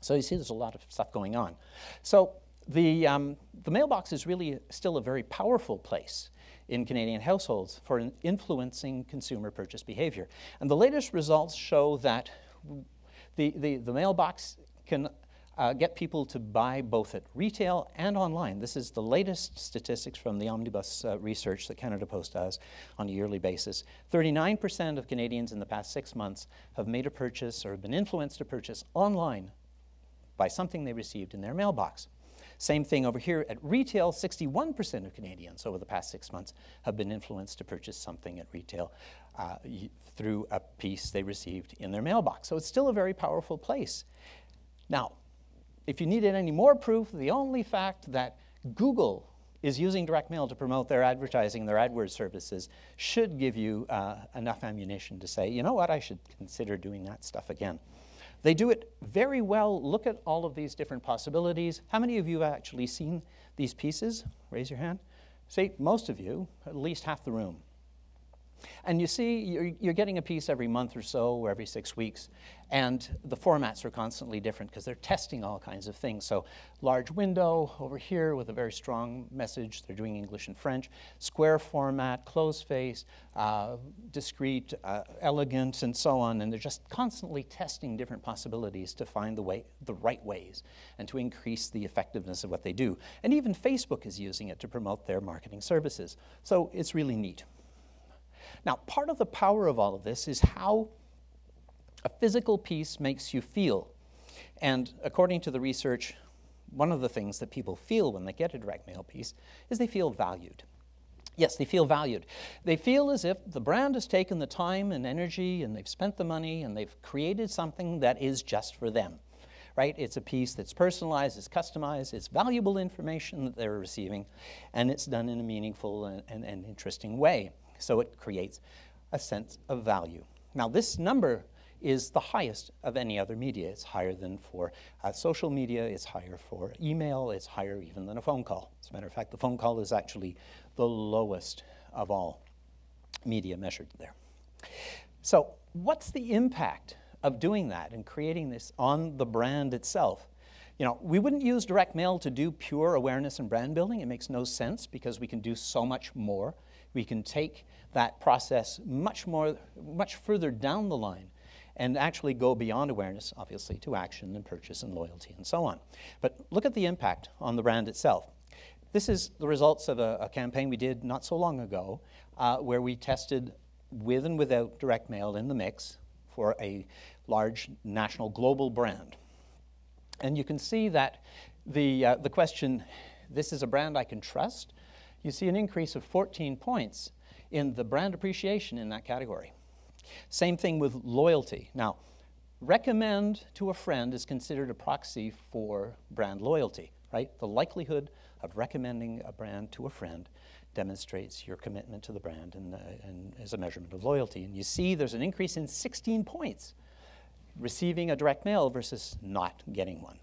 So you see there's a lot of stuff going on. So the, um, the mailbox is really still a very powerful place in Canadian households for influencing consumer purchase behavior. And the latest results show that the, the, the mailbox can uh, get people to buy both at retail and online. This is the latest statistics from the omnibus uh, research that Canada Post does on a yearly basis. 39% of Canadians in the past six months have made a purchase or have been influenced to purchase online by something they received in their mailbox. Same thing over here at retail 61% of Canadians over the past six months have been influenced to purchase something at retail uh, through a piece they received in their mailbox. So it's still a very powerful place. Now, if you needed any more proof, the only fact that Google is using direct mail to promote their advertising, their AdWords services, should give you uh, enough ammunition to say, you know what, I should consider doing that stuff again. They do it very well. Look at all of these different possibilities. How many of you have actually seen these pieces? Raise your hand. Say, most of you, at least half the room. And you see, you're, you're, getting a piece every month or so, or every six weeks, and the formats are constantly different because they're testing all kinds of things. So, large window over here with a very strong message, they're doing English and French, square format, close face, uh, discreet, uh, elegant, and so on. And they're just constantly testing different possibilities to find the, way, the right ways and to increase the effectiveness of what they do. And even Facebook is using it to promote their marketing services. So, it's really neat. Now, part of the power of all of this is how a physical piece makes you feel. And according to the research, one of the things that people feel when they get a direct mail piece is they feel valued. Yes, they feel valued. They feel as if the brand has taken the time and energy and they've spent the money and they've created something that is just for them right? It's a piece that's personalized, it's customized, it's valuable information that they're receiving, and it's done in a meaningful and, and, and interesting way. So it creates a sense of value. Now, this number is the highest of any other media. It's higher than for uh, social media, it's higher for email, it's higher even than a phone call. As a matter of fact, the phone call is actually the lowest of all media measured there. So, what's the impact of doing that and creating this on the brand itself. You know, we wouldn't use direct mail to do pure awareness and brand building. It makes no sense because we can do so much more. We can take that process much more, much further down the line and actually go beyond awareness, obviously, to action and purchase and loyalty and so on. But look at the impact on the brand itself. This is the results of a, a campaign we did not so long ago uh, where we tested with and without direct mail in the mix for a large national global brand. And you can see that the, uh, the question, this is a brand I can trust, you see an increase of 14 points in the brand appreciation in that category. Same thing with loyalty. Now, recommend to a friend is considered a proxy for brand loyalty right? The likelihood of recommending a brand to a friend demonstrates your commitment to the brand and, uh, and as a measurement of loyalty. And you see there's an increase in 16 points, receiving a direct mail versus not getting one.